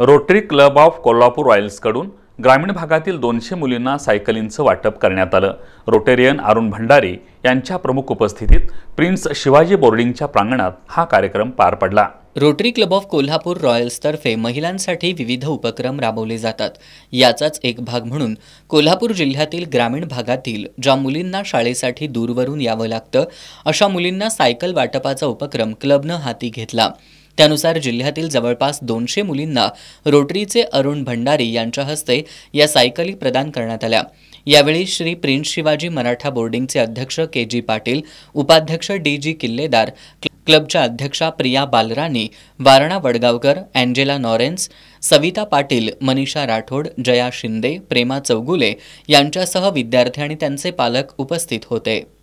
rotary Club of Kolhapur रॉयल्सकडून ग्रामीण भागातील दोनशे मुलींना सायकलींचं वाटप करण्यात आलं रोटेरियन अरुण भंडारी यांच्या प्रमुख उपस्थितीत प्रिन्स शिवाजी बोर्डिंगच्या प्रांगणात हा कार्यक्रम पार पडला रोटरी क्लब ऑफ कोल्हापूर रॉयल्सतर्फे महिलांसाठी विविध उपक्रम राबवले जातात याचाच एक भाग म्हणून कोल्हापूर जिल्ह्यातील ग्रामीण भागातील ज्या मुलींना शाळेसाठी दूरवरून यावं लागतं अशा मुलींना सायकल वाटपाचा उपक्रम क्लबनं हाती घेतला त्यानुसार जिल्ह्यातील जवळपास दोनशे मुलींना रोटरीचे अरुण भंडारी यांच्या हस्ते या सायकली प्रदान करण्यात आल्या यावेळी श्री प्रिन्स शिवाजी मराठा बोर्डिंगचे अध्यक्ष के जी पाटील उपाध्यक्ष डी जी किल्लेदार क्लबच्या अध्यक्षा प्रिया बालरानी वारणा वडगावकर अँजेला नॉरेन्स सविता पाटील मनीषा राठोड जया शिंदे प्रेमा चौगुले यांच्यासह विद्यार्थी आणि त्यांचे पालक उपस्थित होते